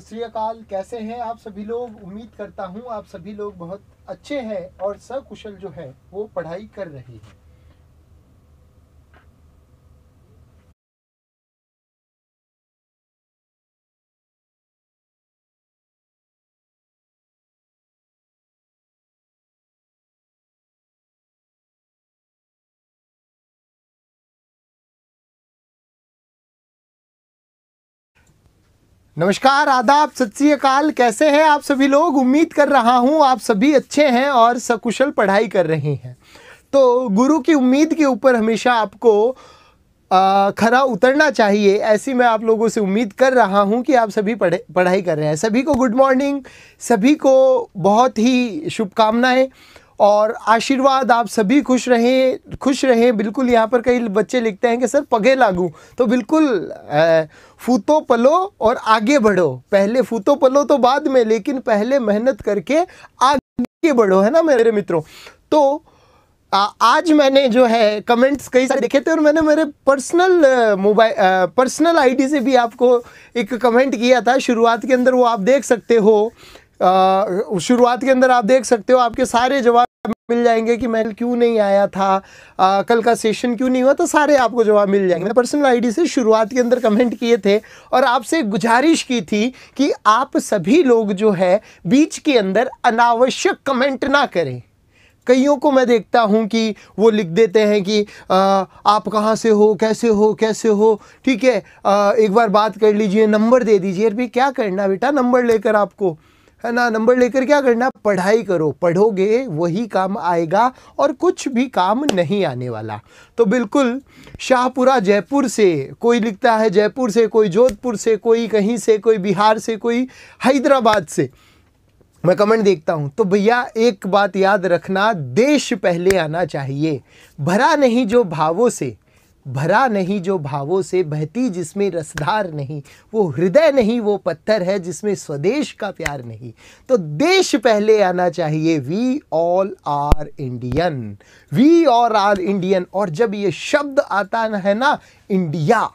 सत अकाल कैसे हैं आप सभी लोग उम्मीद करता हूँ आप सभी लोग बहुत अच्छे हैं और सकुशल जो है वो पढ़ाई कर रहे हैं नमस्कार आदाब सत श्रीकाल कैसे हैं आप सभी लोग उम्मीद कर रहा हूं आप सभी अच्छे हैं और सकुशल पढ़ाई कर रहे हैं तो गुरु की उम्मीद के ऊपर हमेशा आपको आ, खरा उतरना चाहिए ऐसी मैं आप लोगों से उम्मीद कर रहा हूं कि आप सभी पढ़े पढ़ाई कर रहे हैं सभी को गुड मॉर्निंग सभी को बहुत ही शुभकामनाएं और आशीर्वाद आप सभी खुश रहें खुश रहें बिल्कुल यहाँ पर कई बच्चे लिखते हैं कि सर पगे लागू तो बिल्कुल फूतो पलो और आगे बढ़ो पहले फूतो पलो तो बाद में लेकिन पहले मेहनत करके आगे बढ़ो है ना मेरे मित्रों तो आ, आज मैंने जो है कमेंट्स कई सारे देखे थे और मैंने मेरे पर्सनल मोबाइल पर्सनल आईडी से भी आपको एक कमेंट किया था शुरुआत के अंदर वो आप देख सकते हो शुरुआत के अंदर आप देख सकते हो आपके सारे जवाब मिल जाएंगे कि मैं क्यों नहीं आया था आ, कल का सेशन क्यों नहीं हुआ तो सारे आपको जवाब मिल जाएंगे मैं पर्सनल आईडी से शुरुआत के अंदर कमेंट किए थे और आपसे गुजारिश की थी कि आप सभी लोग जो है बीच के अंदर अनावश्यक कमेंट ना करें कईयों को मैं देखता हूँ कि वो लिख देते हैं कि आ, आप कहाँ से हो कैसे हो कैसे हो ठीक है आ, एक बार बात कर लीजिए नंबर दे दीजिए अरे क्या करना बेटा नंबर लेकर आपको है ना नंबर लेकर क्या करना पढ़ाई करो पढ़ोगे वही काम आएगा और कुछ भी काम नहीं आने वाला तो बिल्कुल शाहपुरा जयपुर से कोई लिखता है जयपुर से कोई जोधपुर से कोई कहीं से कोई बिहार से कोई हैदराबाद से मैं कमेंट देखता हूँ तो भैया एक बात याद रखना देश पहले आना चाहिए भरा नहीं जो भावों से भरा नहीं जो भावों से बहती जिसमें रसधार नहीं वो हृदय नहीं वो पत्थर है जिसमें स्वदेश का प्यार नहीं तो देश पहले आना चाहिए we all are Indian we all are Indian और जब ये शब्द आता है ना इंडिया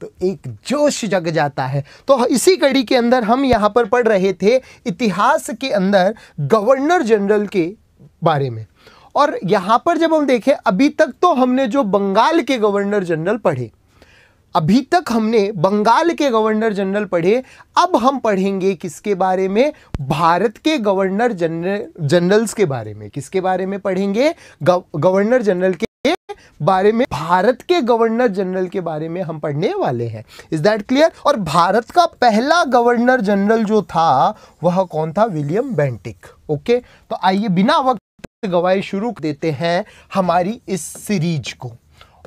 तो एक जोश जग जाता है तो इसी कड़ी के अंदर हम यहाँ पर पढ़ रहे थे इतिहास के अंदर गवर्नर जनरल के बारे में और यहां पर जब हम देखें अभी तक तो हमने जो बंगाल के गवर्नर जनरल पढ़े अभी तक हमने बंगाल के गवर्नर जनरल पढ़े अब हम पढ़ेंगे किसके बारे में भारत के गवर्नर जनरल जनरल्स के बारे में किसके बारे में पढ़ेंगे गव, गवर्नर जनरल के बारे में भारत के गवर्नर जनरल के बारे में हम पढ़ने वाले हैं इज दैट क्लियर और भारत का पहला गवर्नर जनरल जो था वह कौन था विलियम बेंटिक ओके तो आइए बिना वक्त गवाही शुरू देते हैं हमारी इस सीरीज को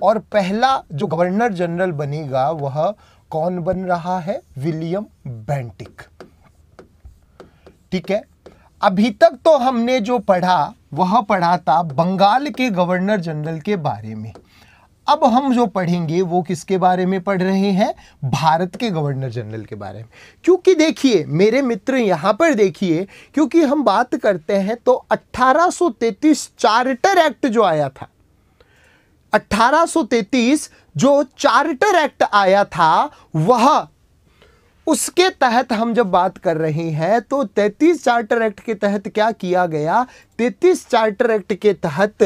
और पहला जो गवर्नर जनरल बनेगा वह कौन बन रहा है विलियम बेंटिक ठीक है अभी तक तो हमने जो पढ़ा वह पढ़ा था बंगाल के गवर्नर जनरल के बारे में अब हम जो पढ़ेंगे वो किसके बारे में पढ़ रहे हैं भारत के गवर्नर जनरल के बारे में क्योंकि देखिए मेरे मित्र यहाँ पर देखिए क्योंकि हम बात करते हैं तो 1833 चार्टर एक्ट जो आया था 1833 जो चार्टर एक्ट आया था वह उसके तहत हम जब बात कर रहे हैं तो 33 चार्टर एक्ट के तहत क्या किया गया 33 चार्टर एक्ट के तहत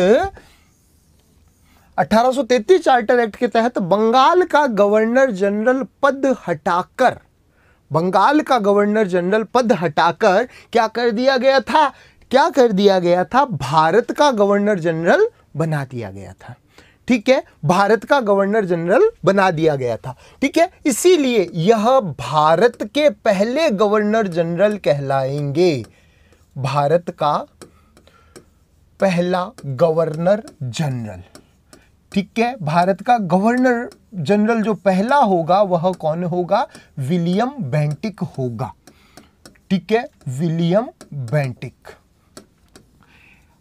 1833 चार्टर एक्ट के तहत बंगाल का गवर्नर जनरल पद हटाकर बंगाल का गवर्नर जनरल पद हटाकर क्या कर दिया गया था क्या कर दिया गया था भारत का गवर्नर जनरल बना दिया गया था ठीक है भारत का गवर्नर जनरल बना दिया गया था ठीक है इसीलिए यह भारत के पहले गवर्नर जनरल कहलाएंगे भारत का पहला गवर्नर जनरल ठीक है भारत का गवर्नर जनरल जो पहला होगा वह कौन होगा विलियम बेंटिक होगा ठीक है विलियम बेंटिक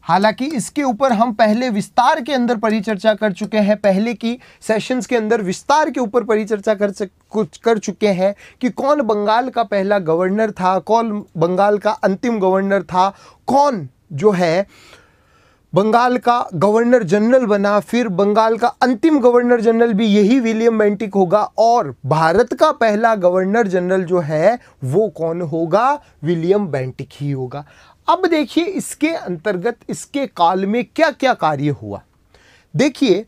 हालांकि इसके ऊपर हम पहले विस्तार के अंदर परिचर्चा कर चुके हैं पहले की सेशंस के अंदर विस्तार के ऊपर परिचर्चा कर कुछ कर चुके हैं कि कौन बंगाल का पहला गवर्नर था कौन बंगाल का अंतिम गवर्नर था कौन जो है बंगाल का गवर्नर जनरल बना फिर बंगाल का अंतिम गवर्नर जनरल भी यही विलियम बेंटिक होगा और भारत का पहला गवर्नर जनरल जो है वो कौन होगा विलियम बेंटिक ही होगा अब देखिए इसके अंतर्गत इसके काल में क्या क्या कार्य हुआ देखिए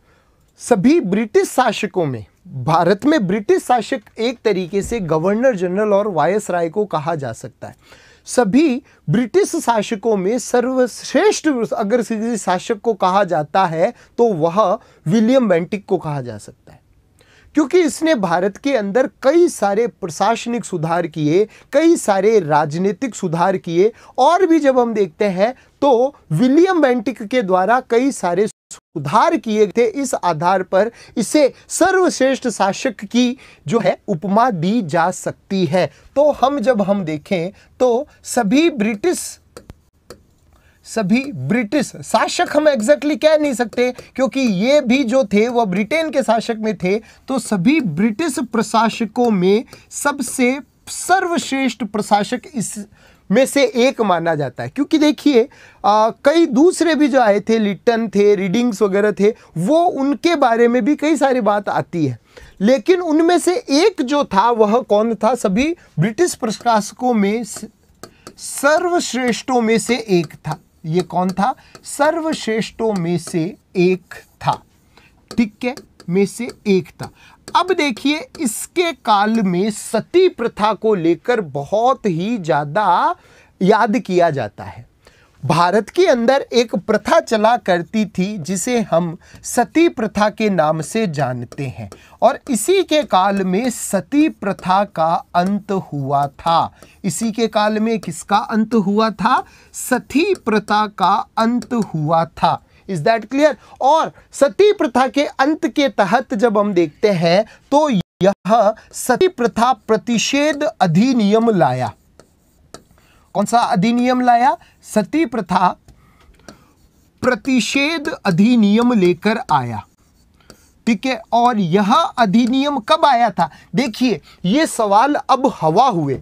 सभी ब्रिटिश शासकों में भारत में ब्रिटिश शासक एक तरीके से गवर्नर जनरल और वायस राय को कहा जा सकता है सभी ब्रिटिश शासकों में सर्वश्रेष्ठ अगर किसी शासक को कहा जाता है तो वह विलियम बेंटिक को कहा जा सकता है क्योंकि इसने भारत के अंदर कई सारे प्रशासनिक सुधार किए कई सारे राजनीतिक सुधार किए और भी जब हम देखते हैं तो विलियम बेंटिक के द्वारा कई सारे सुधार किए थे इस आधार पर इसे सर्वश्रेष्ठ शासक की जो है उपमा दी जा सकती है तो हम जब हम देखें तो सभी ब्रिटिश सभी ब्रिटिश शासक हम एग्जैक्टली कह नहीं सकते क्योंकि ये भी जो थे वह ब्रिटेन के शासक में थे तो सभी ब्रिटिश प्रशासकों में सबसे सर्वश्रेष्ठ प्रशासक इस में से एक माना जाता है क्योंकि देखिए कई दूसरे भी जो आए थे लिटन थे रीडिंग्स वगैरह थे वो उनके बारे में भी कई सारी बात आती है लेकिन उनमें से एक जो था वह कौन था सभी ब्रिटिश प्रशासकों में सर्वश्रेष्ठों में से एक था ये कौन था सर्वश्रेष्ठों में से एक था ठीक है में से एक था अब देखिए इसके काल में सती प्रथा को लेकर बहुत ही ज़्यादा याद किया जाता है भारत के अंदर एक प्रथा चला करती थी जिसे हम सती प्रथा के नाम से जानते हैं और इसी के काल में सती प्रथा का अंत हुआ था इसी के काल में किसका अंत हुआ था सती प्रथा का अंत हुआ था इज दैट क्लियर और सती प्रथा के अंत के तहत जब हम देखते हैं तो यह सती प्रथा प्रतिषेध अधिनियम लाया कौन सा अधिनियम लाया सती प्रथा प्रतिषेध अधिनियम लेकर आया ठीक है और यह अधिनियम कब आया था देखिए यह सवाल अब हवा हुए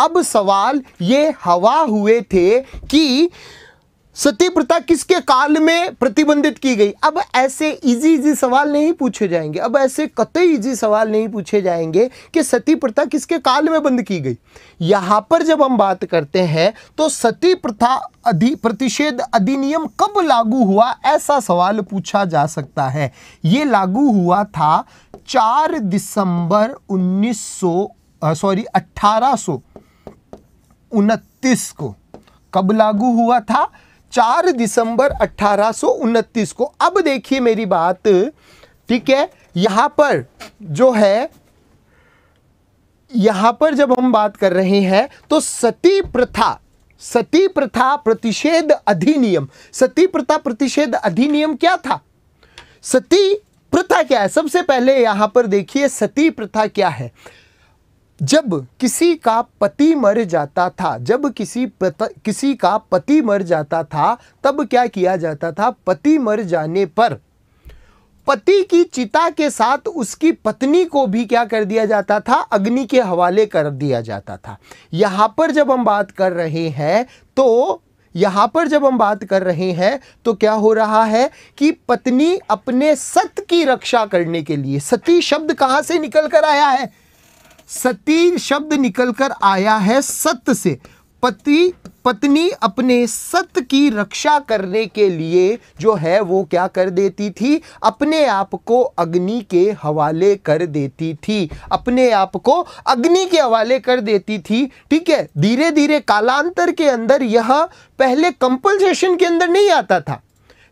अब सवाल ये हवा हुए थे कि सती प्रथा किसके काल में प्रतिबंधित की गई अब ऐसे इजी इजी सवाल नहीं पूछे जाएंगे अब ऐसे कतई इजी सवाल नहीं पूछे जाएंगे कि सती प्रथा किसके काल में बंद की गई यहाँ पर जब हम बात करते हैं तो सती प्रथा अधि प्रतिषेध अधिनियम कब लागू हुआ ऐसा सवाल पूछा जा सकता है ये लागू हुआ था चार दिसंबर उन्नीस सॉरी अट्ठारह उनतीस को कब लागू हुआ था चार दिसंबर अट्ठारह को अब देखिए मेरी बात ठीक है यहां पर जो है यहां पर जब हम बात कर रहे हैं तो सती प्रथा सती प्रथा प्रतिषेध अधिनियम सती प्रथा प्रतिषेध अधिनियम क्या था सती प्रथा क्या है सबसे पहले यहां पर देखिए सती प्रथा क्या है जब किसी का पति मर जाता था जब किसी पत, किसी का पति मर जाता था तब क्या किया जाता था पति मर जाने पर पति की चिता के साथ उसकी पत्नी को भी क्या कर दिया जाता था अग्नि के हवाले कर दिया जाता था यहां पर जब हम बात कर रहे हैं तो यहाँ पर जब हम बात कर रहे हैं तो क्या हो रहा है कि पत्नी अपने सत की रक्षा करने के लिए सती शब्द कहाँ से निकल कर आया है सती शब्द निकलकर आया है सत्य से पति पत्नी अपने सत्य की रक्षा करने के लिए जो है वो क्या कर देती थी अपने आप को अग्नि के हवाले कर देती थी अपने आप को अग्नि के हवाले कर देती थी ठीक है धीरे धीरे कालांतर के अंदर यह पहले कंपल्सेशन के अंदर नहीं आता था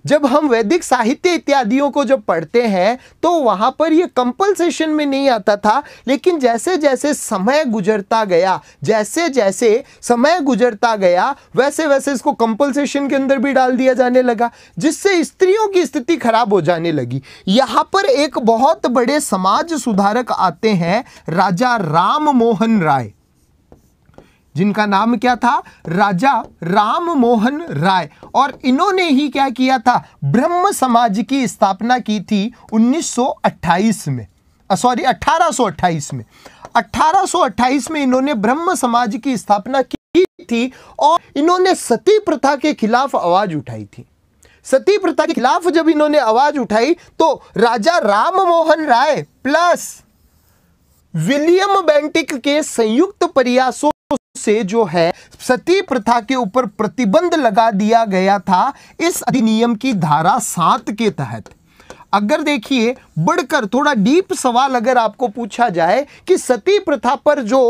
जब हम वैदिक साहित्य इत्यादियों को जब पढ़ते हैं तो वहाँ पर ये कंपलसेशन में नहीं आता था लेकिन जैसे जैसे समय गुजरता गया जैसे जैसे समय गुजरता गया वैसे वैसे इसको कंपलसेशन के अंदर भी डाल दिया जाने लगा जिससे स्त्रियों की स्थिति खराब हो जाने लगी यहाँ पर एक बहुत बड़े समाज सुधारक आते हैं राजा राम मोहन राय जिनका नाम क्या था राजा राम मोहन राय और इन्होंने ही क्या किया था ब्रह्म समाज की स्थापना की थी 1928 में सॉरी 1828 में 1828 में इन्होंने ब्रह्म समाज की स्थापना की थी और इन्होंने सती प्रथा के खिलाफ आवाज उठाई थी सती प्रथा के खिलाफ जब इन्होंने आवाज उठाई तो Raja Ram Mohan Roy plus William Bentinck के संयुक्त प्रयासों से जो है सती प्रथा के ऊपर प्रतिबंध लगा दिया गया था इस अधिनियम की धारा सात के तहत अगर देखिए बढ़कर थोड़ा डीप सवाल अगर आपको पूछा जाए कि सती प्रथा पर जो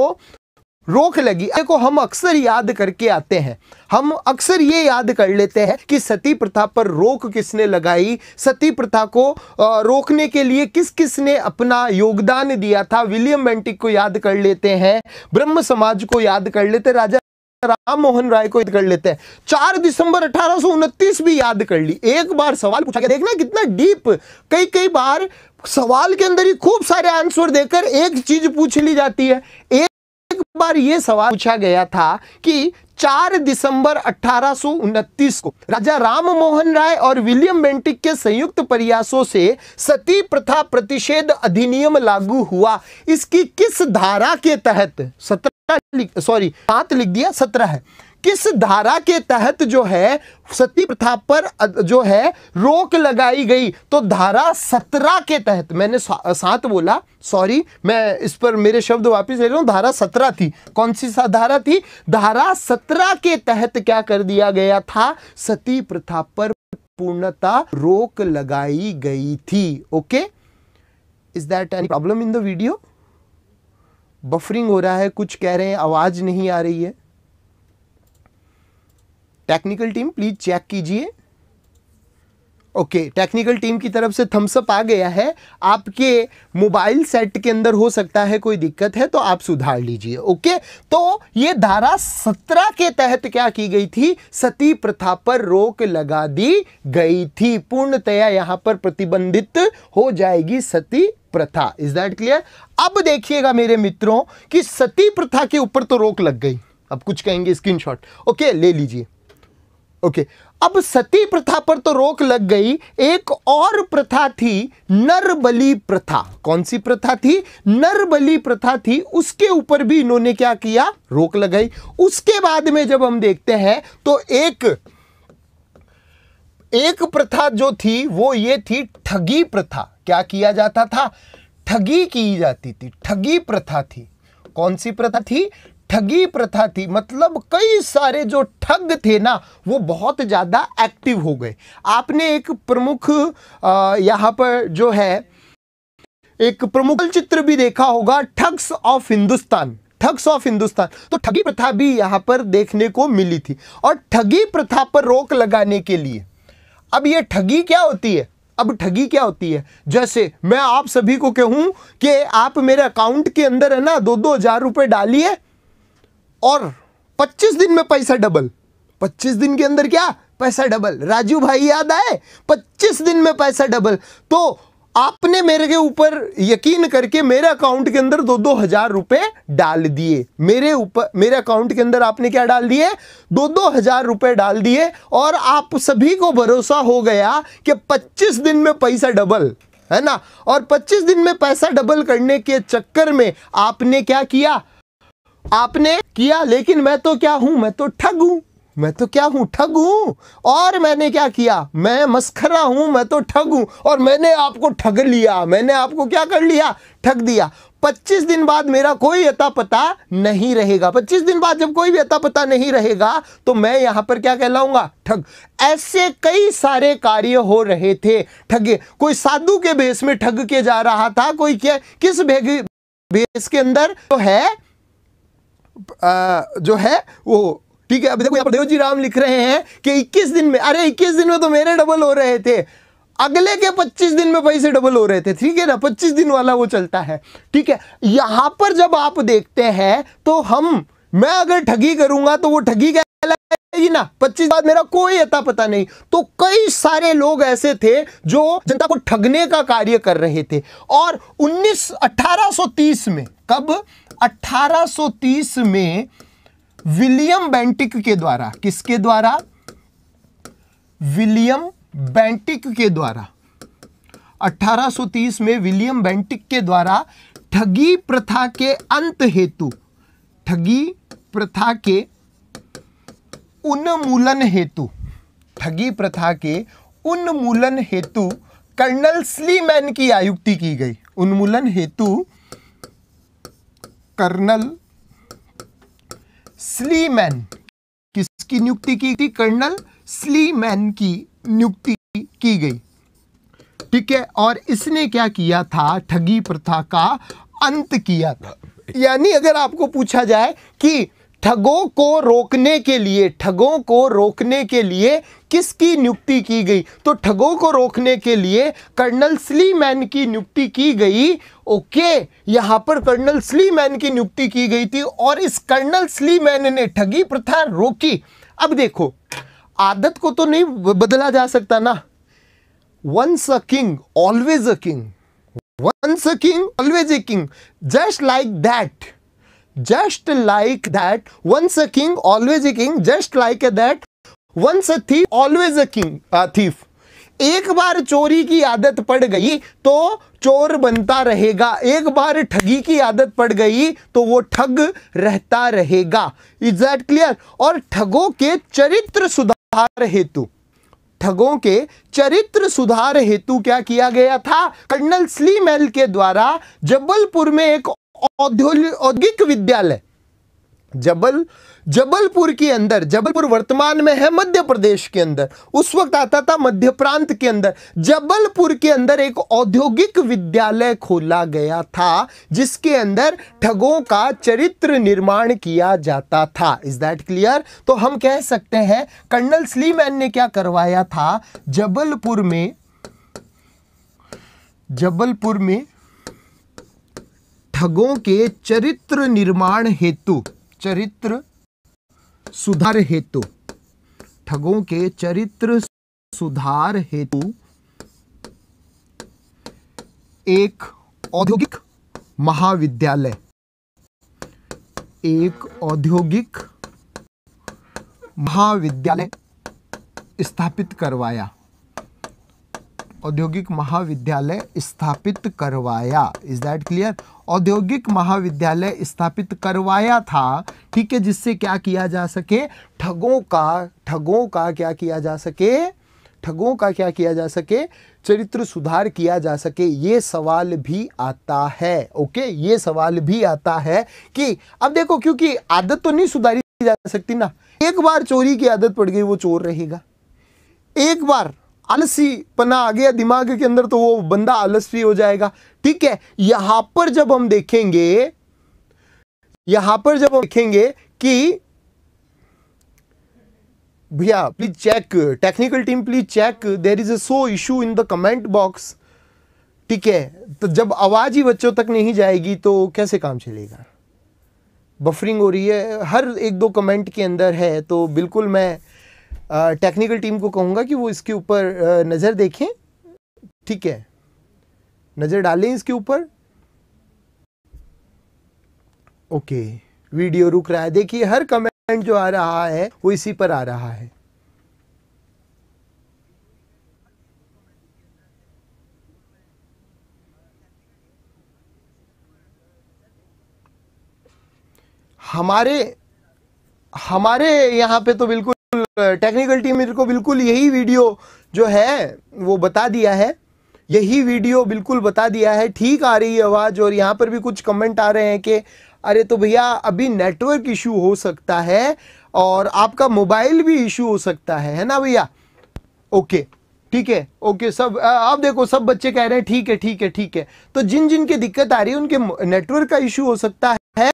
रोक लगी को हम अक्सर याद करके आते हैं हम अक्सर ये याद कर लेते हैं कि सती प्रथा पर रोक किसने लगाई सती प्रथा को रोकने के लिए किस किस ने अपना योगदान दिया था विलियम बेंटिक को याद कर लेते हैं ब्रह्म समाज को याद कर लेते हैं राजा राम मोहन राय को याद कर लेते हैं चार दिसंबर अठारह भी याद कर ली एक बार सवाल पूछा गया देखना कितना डीप कई कई बार सवाल के अंदर ही खूब सारे आंसर देकर एक चीज पूछ ली जाती है एक बार ये सवाल पूछा गया था कि 4 दिसंबर अठारह को राजा राम मोहन राय और विलियम बेंटिक के संयुक्त प्रयासों से सती प्रथा प्रतिषेध अधिनियम लागू हुआ इसकी किस धारा के तहत सत्रह सॉरी सात लिख दिया सत्रह है किस धारा के तहत जो है सती प्रथा पर जो है रोक लगाई गई तो धारा सत्रह के तहत मैंने सात बोला सॉरी मैं इस पर मेरे शब्द वापस ले रहा हूं धारा सत्रह थी कौन सी धारा थी धारा सत्रह के तहत क्या कर दिया गया था सती प्रथा पर पूर्णता रोक लगाई गई थी okay is that any problem in the video buffering हो रहा है कुछ कह रहे हैं आवाज़ नहीं आ रही है टेक्निकल टीम प्लीज़ चेक कीजिए ओके टेक्निकल टीम की तरफ से थम्सअप आ गया है आपके मोबाइल सेट के अंदर हो सकता है कोई दिक्कत है तो आप सुधार लीजिए ओके okay? तो ये धारा सत्रह के तहत क्या की गई थी सती प्रथा पर रोक लगा दी गई थी पूर्णतया यहां पर प्रतिबंधित हो जाएगी सती प्रथा इज दैट क्लियर अब देखिएगा मेरे मित्रों कि सती प्रथा के ऊपर तो रोक लग गई अब कुछ कहेंगे स्क्रीनशॉट ओके okay, ले लीजिए ओके अब सती प्रथा पर तो रोक लग गई एक और प्रथा थी नरबली प्रथा कौन सी प्रथा थी नरबली प्रथा थी उसके ऊपर भी इन्होंने क्या किया रोक लगाई उसके बाद में जब हम देखते हैं तो एक एक प्रथा जो थी वो ये थी ठगी प्रथा क्या किया जाता था ठगी की जाती थी ठगी प्रथा थी कौन सी प्रथा थी ठगी प्रथा थी मतलब कई सारे जो ठग थे ना वो बहुत ज़्यादा एक्टिव हो गए आपने एक प्रमुख यहाँ पर जो है एक प्रमुख चित्र भी देखा होगा thugs of Hindustan thugs of Hindustan तो ठगी प्रथा भी यहाँ पर देखने को मिली थी और ठगी प्रथा पर रोक लगाने के लिए अब ये ठगी क्या होती है अब ठगी क्या होती है जैसे मैं आप सभी को कहूं कि आप मेरे अकाउंट के अंदर है ना दो दो हजार रुपए डालिए और 25 दिन में पैसा डबल 25 दिन के अंदर क्या पैसा डबल राजू भाई याद आए 25 दिन में पैसा डबल तो आपने मेरे के ऊपर यकीन करके मेरे अकाउंट के अंदर दो दो हजार रुपए डाल दिए मेरे ऊपर मेरे अकाउंट के अंदर आपने क्या डाल दिए दो दो हजार रुपए डाल दिए और आप सभी को भरोसा हो गया कि 25 दिन में पैसा डबल है ना और 25 दिन में पैसा डबल करने के चक्कर में आपने क्या किया आपने किया लेकिन मैं तो क्या हूं मैं तो ठग हूं मैं तो क्या हूं ठग हूं और मैंने क्या किया मैं मस्खरा हूं मैं तो ठग हूं और मैंने आपको ठग लिया मैंने आपको क्या कर लिया ठग दिया 25 दिन बाद मेरा कोई अता पता नहीं रहेगा 25 दिन बाद जब कोई भी अता पता नहीं रहेगा तो मैं यहाँ पर क्या कहलाऊंगा ठग ऐसे कई सारे कार्य हो रहे थे ठगे कोई साधु के भेस में ठग के जा रहा था कोई क्या किस भेगी के अंदर तो है जो है वो ठीक है अभी देखो यहाँ पर देवजी राम लिख रहे हैं कि 21 दिन में अरे 21 दिन में तो मेरे डबल हो रहे थे अगले के 25 दिन में पैसे डबल हो रहे थे ठीक है ना 25 दिन वाला वो चलता है ठीक है यहां पर जब आप देखते हैं तो हम मैं अगर ठगी करूंगा तो वो ठगी कहलाएगी ना पच्चीस बाद मेरा कोई अता पता नहीं तो कई सारे लोग ऐसे थे जो जनता को ठगने का कार्य कर रहे थे और उन्नीस 1830 में कब 1830 में विलियम बेंटिक के द्वारा किसके द्वारा विलियम बेंटिक के द्वारा 1830 में विलियम बेंटिक के द्वारा ठगी प्रथा के अंत हेतु ठगी प्रथा के उन्मूलन हेतु ठगी प्रथा के उन्मूलन हेतु कर्नल स्लीमैन की आयुक्ति की गई उन्मूलन हेतु कर्नल स्लीमैन किसकी नियुक्ति की थी कर्नल स्लीमैन की नियुक्ति की गई ठीक है और इसने क्या किया था ठगी प्रथा का अंत किया था यानी अगर आपको पूछा जाए कि ठगों को रोकने के लिए ठगों को रोकने के लिए किसकी नियुक्ति की गई तो ठगों को रोकने के लिए कर्नल स्लीमैन की नियुक्ति की गई ओके यहां पर कर्नल स्लीमैन की नियुक्ति की गई थी और इस कर्नल स्लीमैन ने ठगी प्रथा रोकी अब देखो आदत को तो नहीं बदला जा सकता ना once a king always a king once a king always a king just like that Just like that, once a king, always a king. Just like that, once a thief, always a king, a uh, thief. एक बार चोरी की आदत पड़ गई तो चोर बनता रहेगा एक बार ठगी की आदत पड़ गई तो वो ठग रहता रहेगा इज दैट क्लियर और ठगों के चरित्र सुधार हेतु ठगों के चरित्र सुधार हेतु क्या किया गया था कर्नल स्लीमेल के द्वारा जबलपुर में एक औद्योगिक विद्यालय जबल जबलपुर के अंदर जबलपुर वर्तमान में है मध्य प्रदेश के अंदर उस वक्त आता था मध्य प्रांत के अंदर जबलपुर के अंदर एक औद्योगिक विद्यालय खोला गया था जिसके अंदर ठगों का चरित्र निर्माण किया जाता था इज दैट क्लियर तो हम कह सकते हैं कर्नल स्लीमैन ने क्या करवाया था जबलपुर में जबलपुर में ठगों के चरित्र निर्माण हेतु चरित्र सुधार हेतु ठगों के चरित्र सुधार हेतु एक औद्योगिक महाविद्यालय एक औद्योगिक महाविद्यालय स्थापित करवाया औद्योगिक महाविद्यालय स्थापित करवाया इज दैट क्लियर औद्योगिक महाविद्यालय स्थापित करवाया था ठीक है जिससे क्या किया जा सके ठगों का ठगों का क्या किया जा सके ठगों का क्या किया जा सके चरित्र सुधार किया जा सके ये सवाल भी आता है ओके ये सवाल भी आता है कि अब देखो क्योंकि आदत तो नहीं सुधारी जा सकती ना एक बार चोरी की आदत पड़ गई वो चोर रहेगा एक बार आलसीपना आ गया दिमाग के अंदर तो वो बंदा आलसी हो जाएगा ठीक है यहां पर जब हम देखेंगे यहां पर जब हम देखेंगे कि भैया please check technical team please check there is also issue in the comment box ठीक है तो जब आवाज़ ही बच्चों तक नहीं जाएगी तो कैसे काम चलेगा बफरिंग हो रही है हर एक दो कमेंट के अंदर है तो बिल्कुल मैं टेक्निकल टीम को कहूँगा कि वो इसके ऊपर नज़र देखें ठीक है नज़र डालें इसके ऊपर ओके वीडियो रुक रहा है देखिए हर कमेंट जो आ रहा है वो इसी पर आ रहा है हमारे हमारे यहाँ पे तो बिल्कुल टेक्निकल टीम मेरे को बिल्कुल यही वीडियो जो है वो बता दिया है यही वीडियो बिल्कुल बता दिया है ठीक आ रही है आवाज़ और यहाँ पर भी कुछ कमेंट आ रहे हैं कि अरे तो भैया अभी नेटवर्क इशू हो सकता है और आपका मोबाइल भी इशू हो सकता है है ना भैया ओके ठीक है ओके सब आप देखो सब बच्चे कह रहे हैं ठीक है ठीक है ठीक है तो जिन जिन की दिक्कत आ रही है उनके नेटवर्क का इशू हो सकता है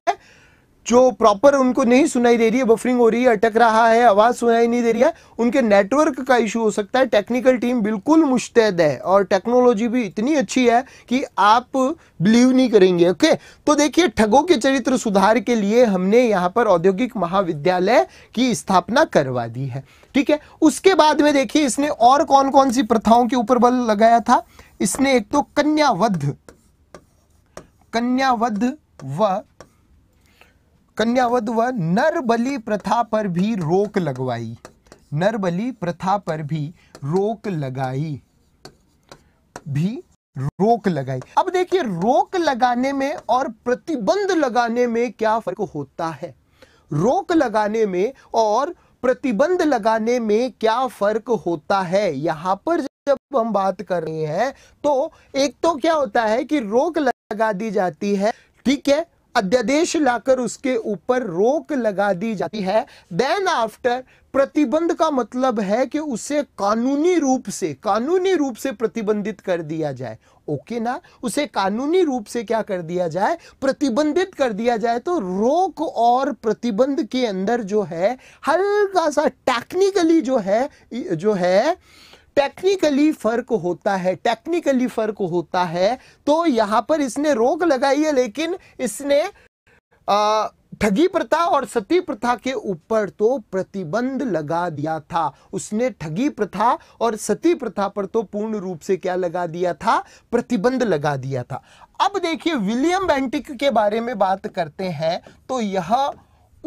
जो प्रॉपर उनको नहीं सुनाई दे रही है बफरिंग हो रही है अटक रहा है आवाज़ सुनाई नहीं दे रही है उनके नेटवर्क का इशू हो सकता है टेक्निकल टीम बिल्कुल मुश्तैद है और टेक्नोलॉजी भी इतनी अच्छी है कि आप बिलीव नहीं करेंगे ओके तो देखिए ठगों के चरित्र सुधार के लिए हमने यहाँ पर औद्योगिक महाविद्यालय की स्थापना करवा दी है ठीक है उसके बाद में देखिए इसने और कौन कौन सी प्रथाओं के ऊपर बल लगाया था इसने एक तो कन्यावध कन्यावध व कन्या वध व नरबली प्रथा पर भी रोक लगवाई नरबली प्रथा पर भी रोक लगाई भी रोक लगाई अब देखिए रोक लगाने में और प्रतिबंध लगाने में क्या फर्क होता है रोक लगाने में और प्रतिबंध लगाने में क्या फर्क होता है यहां पर जब हम बात कर रहे हैं तो एक तो क्या होता है कि रोक लगा दी जाती है ठीक है अध्यादेश लाकर उसके ऊपर रोक लगा दी जाती है देन आफ्टर प्रतिबंध का मतलब है कि उसे कानूनी रूप से कानूनी रूप से प्रतिबंधित कर दिया जाए ओके okay ना उसे कानूनी रूप से क्या कर दिया जाए प्रतिबंधित कर दिया जाए तो रोक और प्रतिबंध के अंदर जो है हल्का सा टेक्निकली जो है जो है टेक्निकली फर्क होता है टेक्निकली फर्क होता है तो यहां पर इसने रोक लगाई है लेकिन इसने आ, ठगी प्रथा और सती प्रथा के ऊपर तो प्रतिबंध लगा दिया था उसने ठगी प्रथा और सती प्रथा पर तो पूर्ण रूप से क्या लगा दिया था प्रतिबंध लगा दिया था अब देखिए विलियम बैंटिक के बारे में बात करते हैं तो यह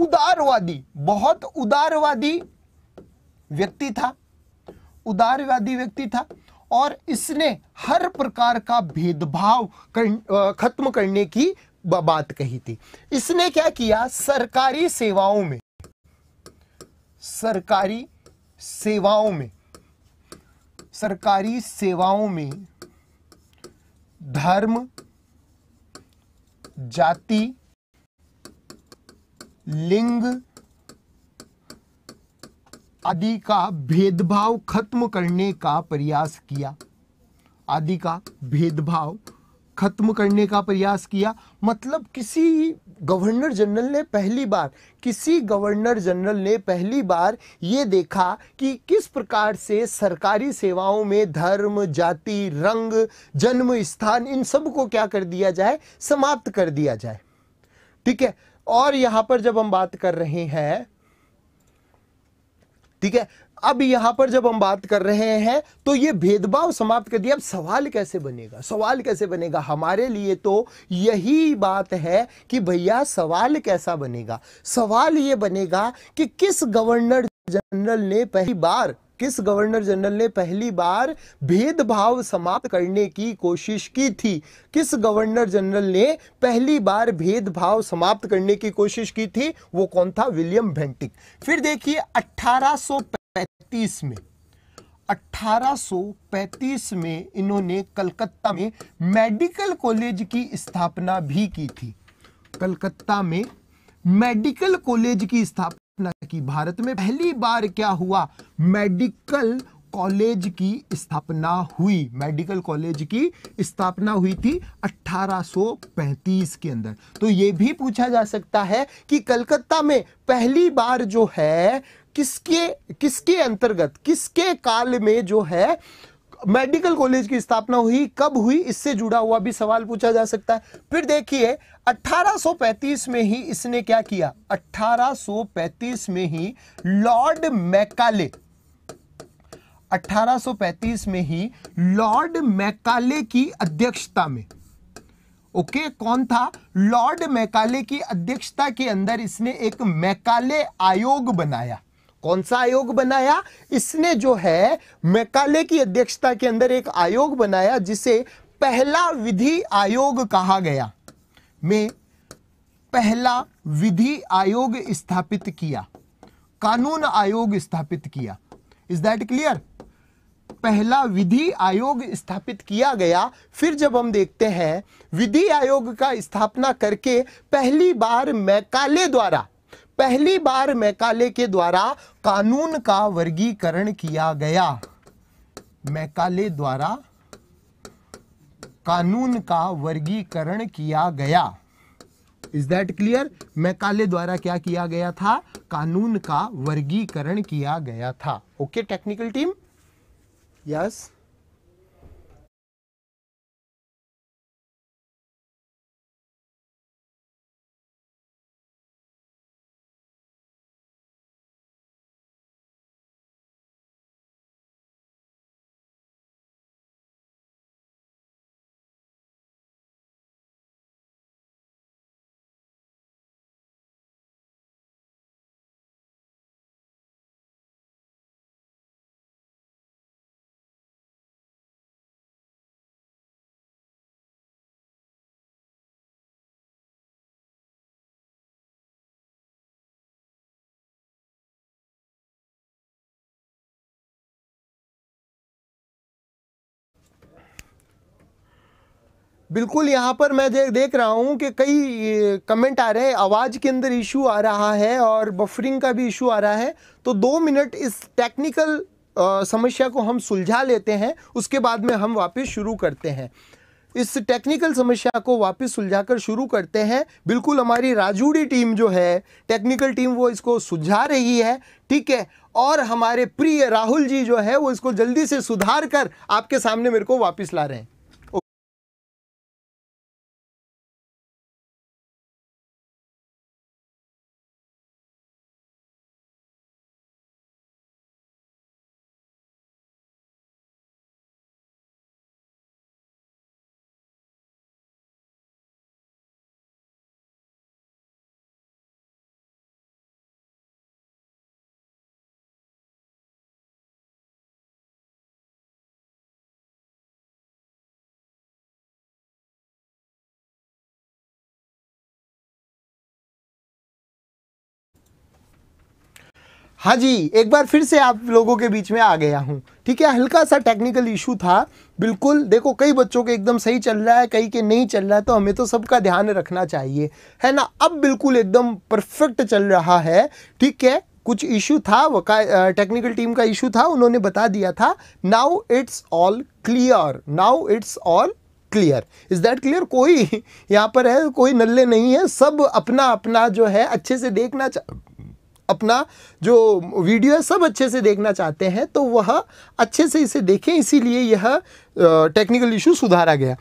उदारवादी बहुत उदारवादी व्यक्ति था उदारवादी व्यक्ति था और इसने हर प्रकार का भेदभाव कर, खत्म करने की बात कही थी इसने क्या किया सरकारी सेवाओं में सरकारी सेवाओं में सरकारी सेवाओं में धर्म जाति लिंग आदि का भेदभाव खत्म करने का प्रयास किया आदि का भेदभाव खत्म करने का प्रयास किया मतलब किसी गवर्नर जनरल ने पहली बार किसी गवर्नर जनरल ने पहली बार ये देखा कि किस प्रकार से सरकारी सेवाओं में धर्म जाति रंग जन्म स्थान इन सब को क्या कर दिया जाए समाप्त कर दिया जाए ठीक है और यहाँ पर जब हम बात कर रहे हैं ठीक है अब यहां पर जब हम बात कर रहे हैं तो ये भेदभाव समाप्त कर दिया अब सवाल कैसे बनेगा सवाल कैसे बनेगा हमारे लिए तो यही बात है कि भैया सवाल कैसा बनेगा सवाल ये बनेगा कि किस गवर्नर जनरल ने पहली बार किस गवर्नर जनरल ने पहली बार भेदभाव समाप्त करने की कोशिश की थी किस गवर्नर जनरल ने पहली बार भेदभाव समाप्त करने की कोशिश की थी वो कौन था विलियम भेंटिक फिर देखिए 1835 में 1835 में इन्होंने कलकत्ता में मेडिकल कॉलेज की स्थापना भी की थी कलकत्ता में मेडिकल कॉलेज की स्थापना कि भारत में पहली बार क्या हुआ मेडिकल कॉलेज की स्थापना हुई मेडिकल कॉलेज की स्थापना हुई थी 1835 के अंदर तो यह भी पूछा जा सकता है कि कलकत्ता में पहली बार जो है किसके किसके अंतर्गत किसके काल में जो है मेडिकल कॉलेज की स्थापना हुई कब हुई इससे जुड़ा हुआ भी सवाल पूछा जा सकता है फिर देखिए 1835 में ही इसने क्या किया 1835 में ही लॉर्ड मैकाले 1835 में ही लॉर्ड मैकाले की अध्यक्षता में ओके okay, कौन था लॉर्ड मैकाले की अध्यक्षता के अंदर इसने एक मैकाले आयोग बनाया कौन सा आयोग बनाया इसने जो है मैकाले की अध्यक्षता के अंदर एक आयोग बनाया जिसे पहला विधि आयोग कहा गया में पहला विधि आयोग स्थापित किया कानून आयोग स्थापित किया इज दैट क्लियर पहला विधि आयोग स्थापित किया गया फिर जब हम देखते हैं विधि आयोग का स्थापना करके पहली बार मैकाले द्वारा पहली बार मैकाले के द्वारा कानून का वर्गीकरण किया गया मैकाले द्वारा कानून का वर्गीकरण किया गया इज दैट क्लियर मैकाले द्वारा क्या किया गया था कानून का वर्गीकरण किया गया था ओके टेक्निकल टीम यस बिल्कुल यहाँ पर मैं देख रहा हूँ कि कई कमेंट आ रहे हैं आवाज़ के अंदर इशू आ रहा है और बफरिंग का भी इशू आ रहा है तो दो मिनट इस टेक्निकल समस्या को हम सुलझा लेते हैं उसके बाद में हम वापस शुरू करते हैं इस टेक्निकल समस्या को वापस सुलझाकर शुरू करते हैं बिल्कुल हमारी राजूड़ी टीम जो है टेक्निकल टीम वो इसको सुलझा रही है ठीक है और हमारे प्रिय राहुल जी जो है वो इसको जल्दी से सुधार कर आपके सामने मेरे को वापस ला रहे हैं हाँ जी एक बार फिर से आप लोगों के बीच में आ गया हूँ ठीक है हल्का सा टेक्निकल इशू था बिल्कुल देखो कई बच्चों के एकदम सही चल रहा है कई के नहीं चल रहा है तो हमें तो सबका ध्यान रखना चाहिए है ना अब बिल्कुल एकदम परफेक्ट चल रहा है ठीक है कुछ इशू था वका टेक्निकल टीम का इशू था उन्होंने बता दिया था now it's all clear now it's all clear is that clear कोई यहाँ पर है कोई नल्ले नहीं है सब अपना अपना जो है अच्छे से देखना अपना जो वीडियो है सब अच्छे से देखना चाहते हैं तो वह अच्छे से इसे देखें इसीलिए यह टेक्निकल इशू सुधारा गया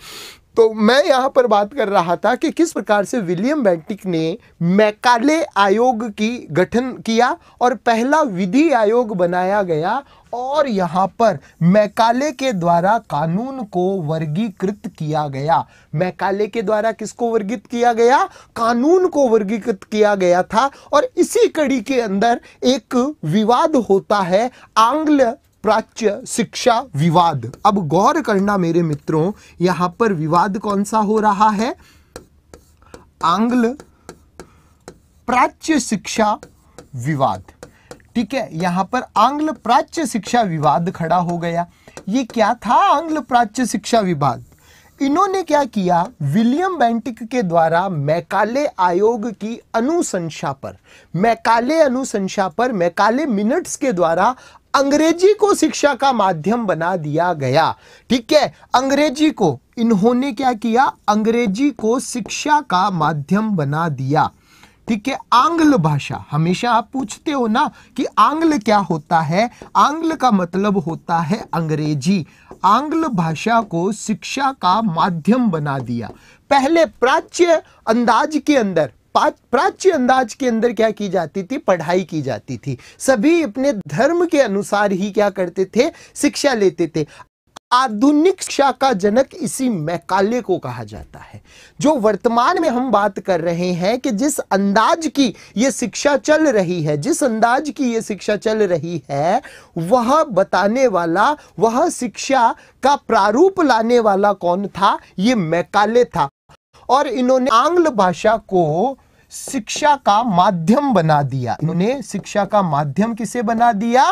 तो मैं यहाँ पर बात कर रहा था कि किस प्रकार से विलियम बेंटिक ने मैकाले आयोग की गठन किया और पहला विधि आयोग बनाया गया और यहाँ पर मैकाले के द्वारा कानून को वर्गीकृत किया गया मैकाले के द्वारा किसको वर्गीकृत किया गया कानून को वर्गीकृत किया गया था और इसी कड़ी के अंदर एक विवाद होता है आंग्ल प्राच्य शिक्षा विवाद अब गौर करना मेरे मित्रों यहां पर विवाद कौन सा हो रहा है आंग्ल प्राच्य शिक्षा विवाद ठीक है यहां पर आंग्ल प्राच्य शिक्षा विवाद खड़ा हो गया ये क्या था आंग्ल प्राच्य शिक्षा विवाद इन्होंने क्या किया विलियम बैंटिक के द्वारा मैकाले आयोग की अनुशंसा पर मैकाले अनुशंसा पर मैकाले मिनट्स के द्वारा अंग्रेजी को शिक्षा का माध्यम बना दिया गया ठीक है अंग्रेजी को इन्होंने क्या किया अंग्रेजी को शिक्षा का माध्यम बना दिया ठीक है आंग्ल भाषा हमेशा आप पूछते हो ना कि आंग्ल क्या होता है आंग्ल का मतलब होता है अंग्रेजी आंग्ल भाषा को शिक्षा का माध्यम बना दिया पहले प्राच्य अंदाज के अंदर प्राच्य अंदाज के अंदर क्या की जाती थी पढ़ाई की जाती थी सभी अपने धर्म के अनुसार ही क्या करते थे शिक्षा लेते थे आधुनिक शिक्षा का जनक इसी मैकाले को कहा जाता है जो वर्तमान में हम बात कर रहे हैं कि जिस अंदाज की ये शिक्षा चल रही है जिस अंदाज की ये शिक्षा चल रही है वह बताने वाला वह शिक्षा का प्रारूप लाने वाला कौन था ये मैकाले था और इन्होंने आंग्ल भाषा को शिक्षा का माध्यम बना दिया इन्होंने शिक्षा का माध्यम किसे बना दिया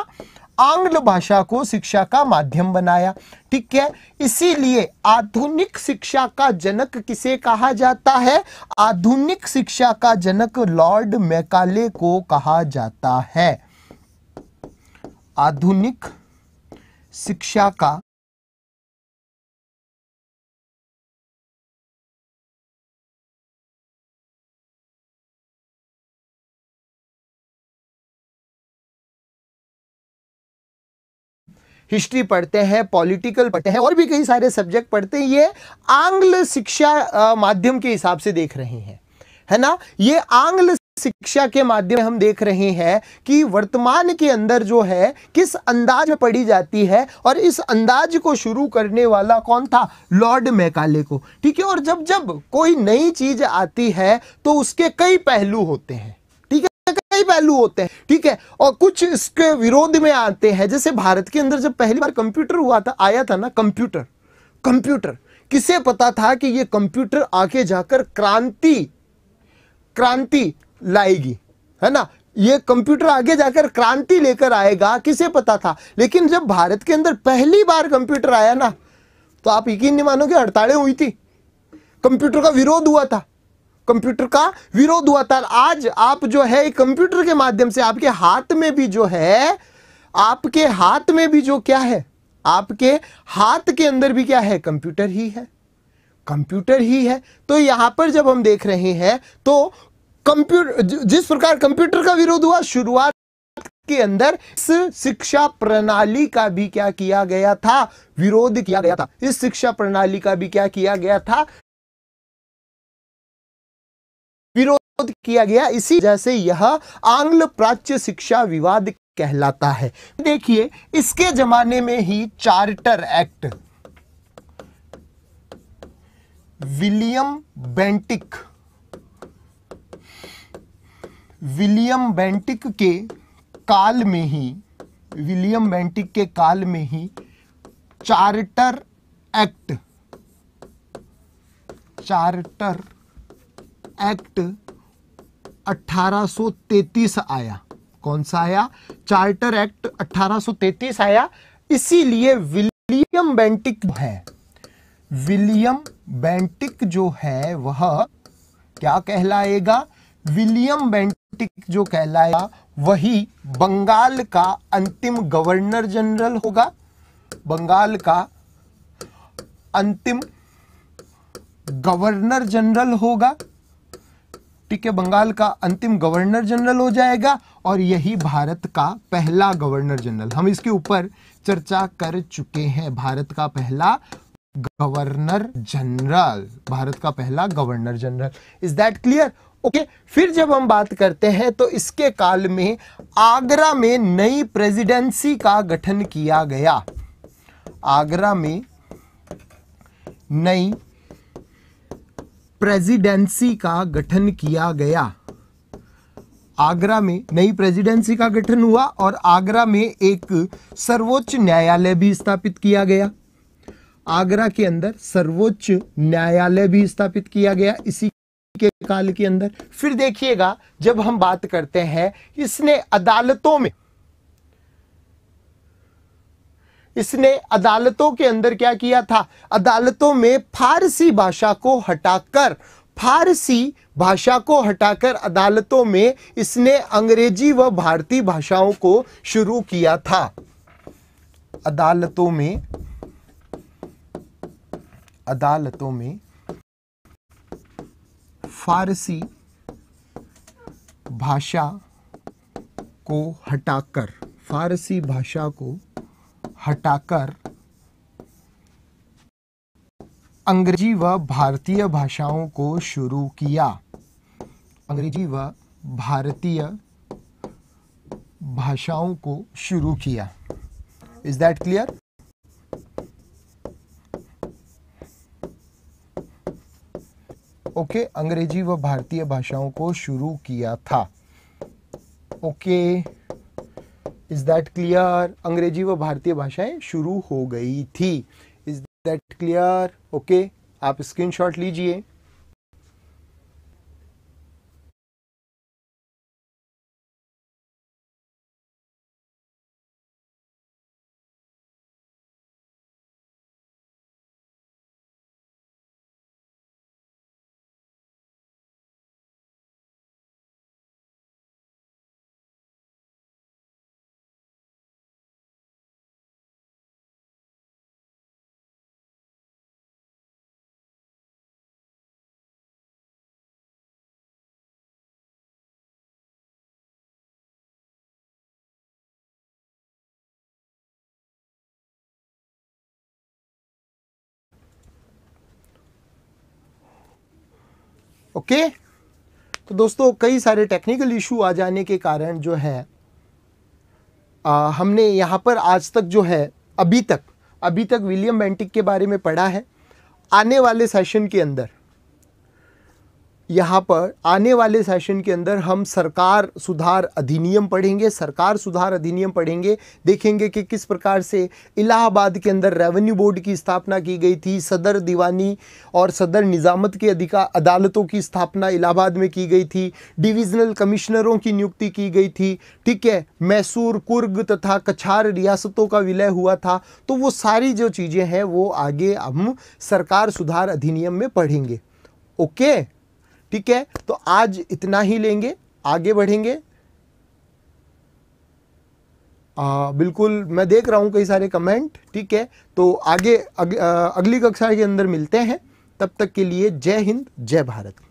आंग्ल भाषा को शिक्षा का माध्यम बनाया ठीक है इसीलिए आधुनिक शिक्षा का जनक किसे कहा जाता है आधुनिक शिक्षा का जनक लॉर्ड मैकाले को कहा जाता है आधुनिक शिक्षा का हिस्ट्री पढ़ते हैं पॉलिटिकल पढ़ते हैं और भी कई सारे सब्जेक्ट पढ़ते हैं ये आंग्ल शिक्षा माध्यम के हिसाब से देख रहे हैं है ना ये आंग्ल शिक्षा के माध्यम में हम देख रहे हैं कि वर्तमान के अंदर जो है किस अंदाज में पढ़ी जाती है और इस अंदाज को शुरू करने वाला कौन था लॉर्ड मैकाले को ठीक है और जब जब कोई नई चीज़ आती है तो उसके कई पहलू होते हैं कई पहलू होते हैं ठीक है और कुछ इसके विरोध में आते हैं जैसे भारत के अंदर जब पहली बार कंप्यूटर हुआ था आया था ना कंप्यूटर कंप्यूटर किसे पता था कि ये कंप्यूटर आगे जाकर क्रांति क्रांति लाएगी है ना ये कंप्यूटर आगे जाकर क्रांति लेकर आएगा किसे पता था लेकिन जब भारत के अंदर पहली बार कंप्यूटर आया ना तो आप यकीन नहीं मानोगे हड़तालें हुई थी कंप्यूटर का विरोध हुआ था कंप्यूटर का विरोध हुआ था आज आप जो है कंप्यूटर के माध्यम से आपके हाथ में भी जो है आपके हाथ में भी जो क्या है आपके हाथ के अंदर भी क्या है कंप्यूटर ही है कंप्यूटर ही है तो यहां पर जब हम देख रहे हैं तो कंप्यूटर जिस प्रकार कंप्यूटर का विरोध हुआ शुरुआत के अंदर इस शिक्षा प्रणाली का भी क्या किया गया था विरोध किया गया था इस शिक्षा प्रणाली का भी क्या किया गया था विरोध किया गया इसी वजह से यह आंग्ल प्राच्य शिक्षा विवाद कहलाता है देखिए इसके जमाने में ही charter act William Bentinck William Bentinck के काल में ही विलियम बेंटिक के काल में ही चार्टर एक्ट चार्टर एक्ट 1833 आया कौन सा आया चार्टर एक्ट 1833 आया इसीलिए विलियम बेंटिक है विलियम बेंटिक जो है वह क्या कहलाएगा विलियम बेंटिक जो कहलाएगा वही बंगाल का अंतिम गवर्नर जनरल होगा बंगाल का अंतिम गवर्नर जनरल होगा ठीक है बंगाल का अंतिम गवर्नर जनरल हो जाएगा और यही भारत का पहला गवर्नर जनरल हम इसके ऊपर चर्चा कर चुके हैं भारत का पहला गवर्नर जनरल भारत का पहला governor general is that clear okay फिर जब हम बात करते हैं तो इसके काल में आगरा में नई प्रेसिडेंसी का गठन किया गया आगरा में नई प्रेसिडेंसी का गठन किया गया आगरा में नई प्रेसिडेंसी का गठन हुआ और आगरा में एक सर्वोच्च न्यायालय भी स्थापित किया गया आगरा के अंदर सर्वोच्च न्यायालय भी स्थापित किया गया इसी के काल के अंदर फिर देखिएगा जब हम बात करते हैं इसने अदालतों में इसने अदालतों के अंदर क्या किया था अदालतों में फारसी भाषा को हटाकर फारसी भाषा को हटाकर अदालतों में इसने अंग्रेजी व भारतीय भाषाओं को शुरू किया था अदालतों में अदालतों में फारसी भाषा को हटाकर फारसी भाषा को हटाकर अंग्रेजी व भारतीय भाषाओं को शुरू किया अंग्रेजी व भारतीय भाषाओं को शुरू किया इज दैट क्लियर ओके अंग्रेजी व भारतीय भाषाओं को शुरू किया था okay okay. Is that clear अंग्रेजी व भारतीय भाषाएं शुरू हो गई थी इज दैट क्लियर ओके आप स्क्रीनशॉट लीजिए ओके तो दोस्तों कई सारे टेक्निकल इशू आ जाने के कारण जो है आ, हमने यहाँ पर आज तक जो है अभी तक अभी तक विलियम बेंटिक के बारे में पढ़ा है आने वाले सेशन के अंदर यहाँ पर आने वाले सेशन के अंदर हम सरकार सुधार अधिनियम पढ़ेंगे सरकार सुधार अधिनियम पढ़ेंगे देखेंगे कि किस प्रकार से इलाहाबाद के अंदर रेवेन्यू बोर्ड की स्थापना की गई थी सदर दीवानी और सदर निज़ामत के अधिकार अदालतों की स्थापना इलाहाबाद में की गई थी डिविज़नल कमिश्नरों की नियुक्ति की गई थी ठीक है मैसूर कुर्ग तथा कछार रियासतों का विलय हुआ था तो वो सारी जो चीज़ें हैं वो आगे हम सरकार सुधार अधिनियम में पढ़ेंगे ओके okay? ठीक है तो आज इतना ही लेंगे आगे बढ़ेंगे आ, बिल्कुल मैं देख रहा हूँ कई सारे कमेंट ठीक है तो आगे अग, अगली कक्षा के अंदर मिलते हैं तब तक के लिए जय हिंद जय भारत